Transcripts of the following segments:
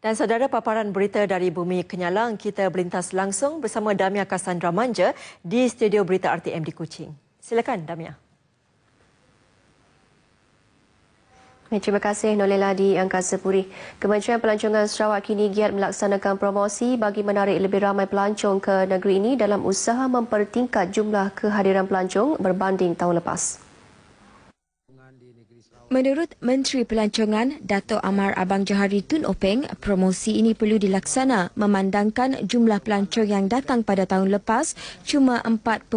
Dan saudara paparan berita dari Bumi Kenyalang, kita berlintas langsung bersama Damia Cassandra Manja di Studio Berita RTM di Kuching. Silakan Damia. Terima kasih Nolela di Angkasa Puri. Kementerian Pelancongan Sarawak kini giat melaksanakan promosi bagi menarik lebih ramai pelancong ke negeri ini dalam usaha mempertingkat jumlah kehadiran pelancong berbanding tahun lepas. Menurut Menteri Pelancongan Dato' Amar Abang Johari Tun Openg, promosi ini perlu dilaksana memandangkan jumlah pelancong yang datang pada tahun lepas cuma 4.5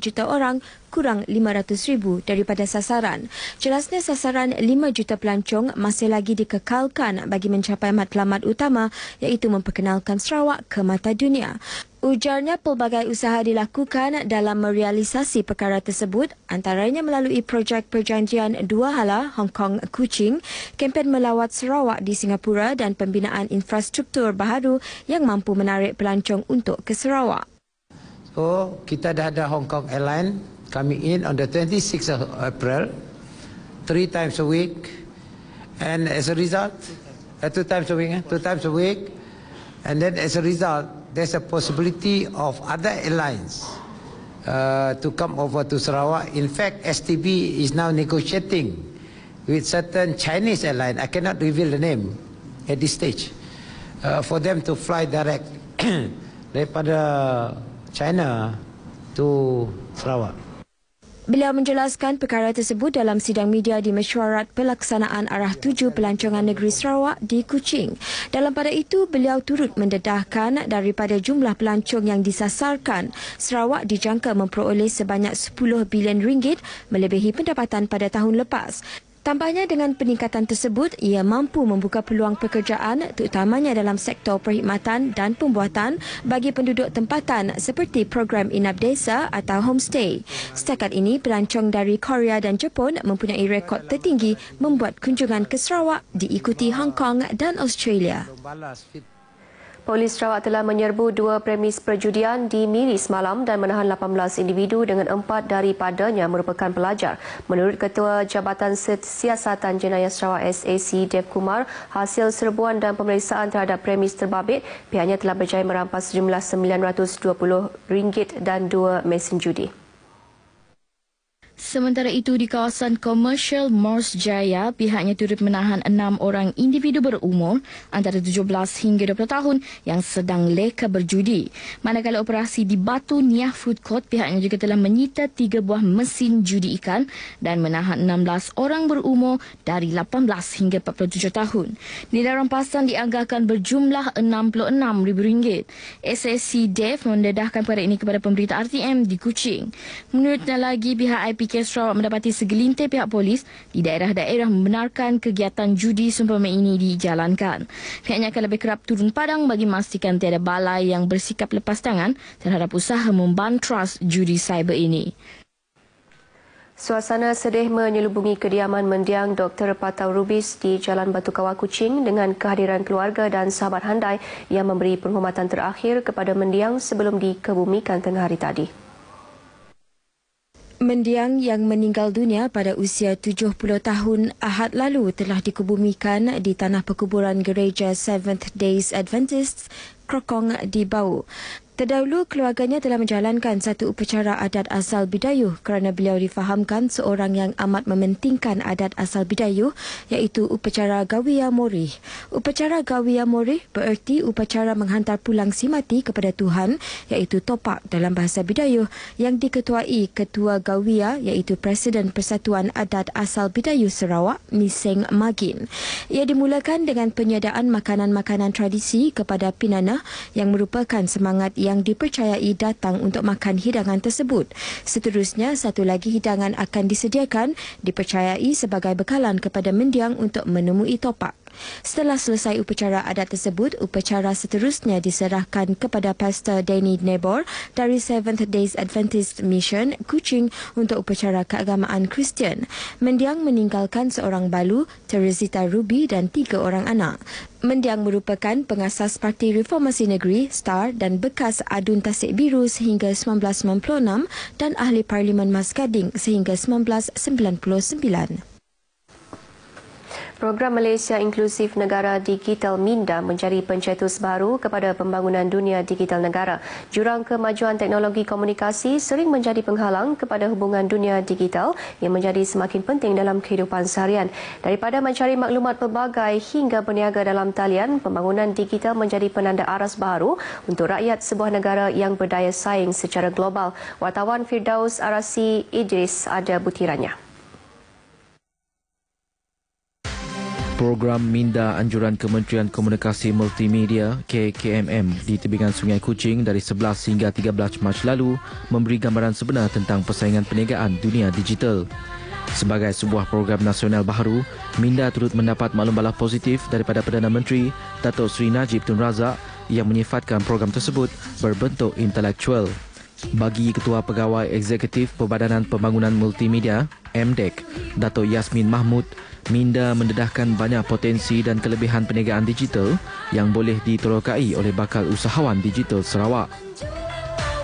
juta orang kurang 500 ribu daripada sasaran. Jelasnya sasaran 5 juta pelancong masih lagi dikekalkan bagi mencapai matlamat utama iaitu memperkenalkan Sarawak ke mata dunia. Ujarnya pelbagai usaha dilakukan dalam merealisasi perkara tersebut antaranya melalui projek perjanjian Dua Hala Hong Kong Kuching, kempen melawat Sarawak di Singapura dan pembinaan infrastruktur baharu yang mampu menarik pelancong untuk ke Sarawak. So, kita dah ada Hong Kong Airline coming in on the 26 of April, three times a week. And as a result, uh, two times a week, eh? two times a week. And then as a result, there's a possibility of other airlines uh, to come over to Sarawak. In fact, STB is now negotiating with certain Chinese airline. I cannot reveal the name at this stage uh, for them to fly direct daripada China to Sarawak. Beliau menjelaskan perkara tersebut dalam sidang media di mesyuarat pelaksanaan arah tuju pelancongan negeri Sarawak di Kuching. Dalam pada itu, beliau turut mendedahkan daripada jumlah pelancong yang disasarkan, Sarawak dijangka memperoleh sebanyak 10 bilion ringgit melebihi pendapatan pada tahun lepas. Tambahnya dengan peningkatan tersebut, ia mampu membuka peluang pekerjaan terutamanya dalam sektor perkhidmatan dan pembuatan bagi penduduk tempatan seperti program inap desa atau homestay. Setakat ini, pelancong dari Korea dan Jepun mempunyai rekod tertinggi membuat kunjungan ke Sarawak diikuti Hong Kong dan Australia. Polis Sarawak telah menyerbu dua premis perjudian di Miri semalam dan menahan 18 individu dengan empat daripadanya merupakan pelajar. Menurut Ketua Jabatan Siasatan Jenayah Sarawak SAC Dev Kumar, hasil serbuan dan pemeriksaan terhadap premis terbabit, pihaknya telah berjaya merampas jumlah RM920 dan dua mesin judi. Sementara itu di kawasan komersial Mors Jaya, pihaknya turut menahan enam orang individu berumur antara 17 hingga 20 tahun yang sedang leka berjudi. Manakala operasi di Batu Niah Food Court, pihaknya juga telah menyita tiga buah mesin judi ikan dan menahan 16 orang berumur dari 18 hingga 47 tahun. Nilai rampasan dianggarkan berjumlah rm ringgit. SSC Dev mendedahkan perkara ini kepada pemberita RTM di Kuching. Menurutnya lagi, pihak IPK demikian Sarawak mendapati segelintir pihak polis di daerah-daerah membenarkan kegiatan judi sumpama ini dijalankan. Pihaknya akan lebih kerap turun padang bagi memastikan tiada balai yang bersikap lepas tangan terhadap usaha membantras judi cyber ini. Suasana sedih menyelubungi kediaman mendiang Dr. Patau Rubis di Jalan Batu Kawah Kuching dengan kehadiran keluarga dan sahabat handai yang memberi penghormatan terakhir kepada mendiang sebelum dikebumikan tengah hari tadi. Mendiang yang meninggal dunia pada usia 70 tahun Ahad lalu telah dikebumikan di tanah perkuburan gereja Seventh Days Adventists Krokong di Bau. Terdahulu, keluarganya telah menjalankan satu upacara adat asal Bidayuh kerana beliau difahamkan seorang yang amat mementingkan adat asal Bidayuh iaitu upacara Gawiya Mori. Upacara Gawiya Mori bererti upacara menghantar pulang si mati kepada Tuhan iaitu topak dalam bahasa Bidayuh yang diketuai Ketua Gawiya iaitu Presiden Persatuan Adat Asal Bidayuh Sarawak, Miseng Magin. Ia dimulakan dengan penyediaan makanan-makanan tradisi kepada Pinana yang merupakan semangat yang yang dipercayai datang untuk makan hidangan tersebut. Seterusnya, satu lagi hidangan akan disediakan dipercayai sebagai bekalan kepada mendiang untuk menemui topak. Setelah selesai upacara adat tersebut, upacara seterusnya diserahkan kepada Pastor Danny Nebor dari Seventh Days Adventist Mission, Kuching untuk upacara keagamaan Kristian. Mendiang meninggalkan seorang balu, Teresita Ruby dan tiga orang anak. Mendiang merupakan pengasas Parti Reformasi Negeri, STAR dan bekas Adun Tasik Biru sehingga 1996 dan Ahli Parlimen Mas Kading sehingga 1999. Program Malaysia Inklusif Negara Digital Minda mencari pencetus baru kepada pembangunan dunia digital negara. Jurang kemajuan teknologi komunikasi sering menjadi penghalang kepada hubungan dunia digital yang menjadi semakin penting dalam kehidupan seharian. Daripada mencari maklumat pelbagai hingga peniaga dalam talian, pembangunan digital menjadi penanda aras baru untuk rakyat sebuah negara yang berdaya saing secara global. Wartawan Firdaus Arasi Idris ada butirannya. program Minda Anjuran Kementerian Komunikasi Multimedia KKMM di tebingan Sungai Kuching dari 11 hingga 13 Mac lalu memberi gambaran sebenar tentang persaingan perniagaan dunia digital. Sebagai sebuah program nasional baru Minda turut mendapat maklum balas positif daripada Perdana Menteri Datuk Seri Najib Tun Razak yang menyifatkan program tersebut berbentuk intelektual bagi Ketua Pegawai Eksekutif Perbadanan Pembangunan Multimedia, MDEC, Dato' Yasmin Mahmud, minda mendedahkan banyak potensi dan kelebihan perniagaan digital yang boleh diterokai oleh bakal usahawan digital Sarawak.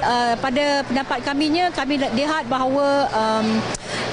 Uh, pada pendapat kaminya, kami lihat bahawa um,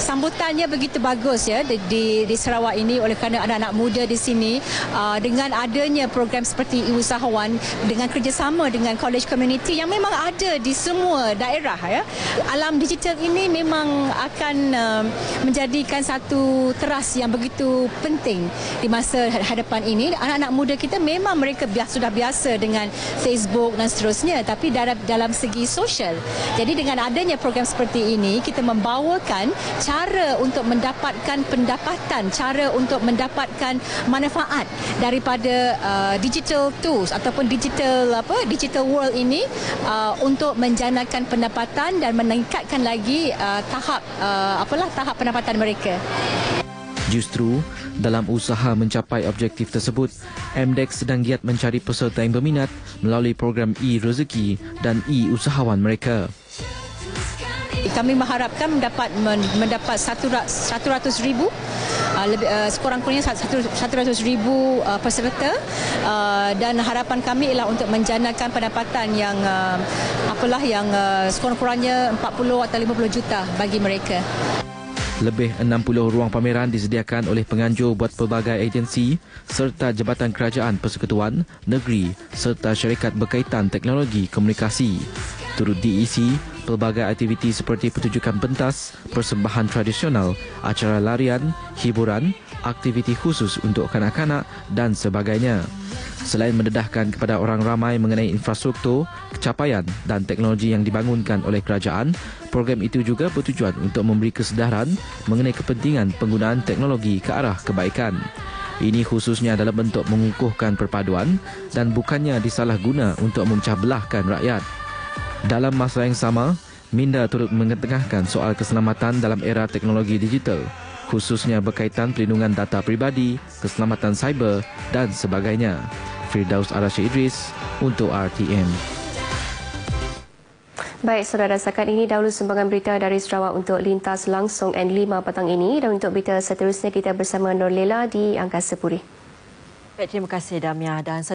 sambutannya begitu bagus ya di, di, di Sarawak ini oleh kerana anak-anak muda di sini uh, dengan adanya program seperti Usahawan dengan kerjasama dengan college community yang memang ada di semua daerah ya. Alam digital ini memang akan uh, menjadikan satu teras yang begitu penting di masa hadapan ini. Anak-anak muda kita memang mereka biasa, sudah biasa dengan Facebook dan seterusnya tapi dalam, dalam segi sosial. Jadi dengan adanya program seperti ini kita membawakan cara untuk mendapatkan pendapatan, cara untuk mendapatkan manfaat daripada uh, digital tools ataupun digital apa digital world ini uh, untuk menjanakan pendapatan dan meningkatkan lagi uh, tahap uh, apalah tahap pendapatan mereka. Justru dalam usaha mencapai objektif tersebut, MDEX sedang giat mencari peserta yang berminat melalui program e-rezeki dan e-usahawan mereka kami mengharapkan mendapat mendapat 100 ribu uh, lebih uh, sekurang-kurangnya 100 ribu uh, peserta dan harapan kami ialah untuk menjanakan pendapatan yang uh, apalah yang sekurang-kurangnya 40 atau 50 juta bagi mereka. Lebih 60 ruang pameran disediakan oleh penganjur buat pelbagai agensi serta Jabatan Kerajaan Persekutuan Negeri serta syarikat berkaitan teknologi komunikasi. Turut DEC pelbagai aktiviti seperti pertunjukan pentas, persembahan tradisional, acara larian, hiburan, aktiviti khusus untuk kanak-kanak dan sebagainya. Selain mendedahkan kepada orang ramai mengenai infrastruktur, capaian dan teknologi yang dibangunkan oleh kerajaan, program itu juga bertujuan untuk memberi kesedaran mengenai kepentingan penggunaan teknologi ke arah kebaikan. Ini khususnya dalam bentuk mengukuhkan perpaduan dan bukannya disalahguna untuk memecah belahkan rakyat. Dalam masa yang sama, Minda turut mengetengahkan soal keselamatan dalam era teknologi digital, khususnya berkaitan perlindungan data peribadi, keselamatan cyber dan sebagainya. Firdaus Arashi Idris untuk RTM. Baik, saudara sekat ini dahulu sumbangan berita dari Sarawak untuk lintas langsung N5 petang ini dan untuk berita seterusnya kita bersama Nur Lela di Angkasa Puri. Baik, terima kasih Damia dan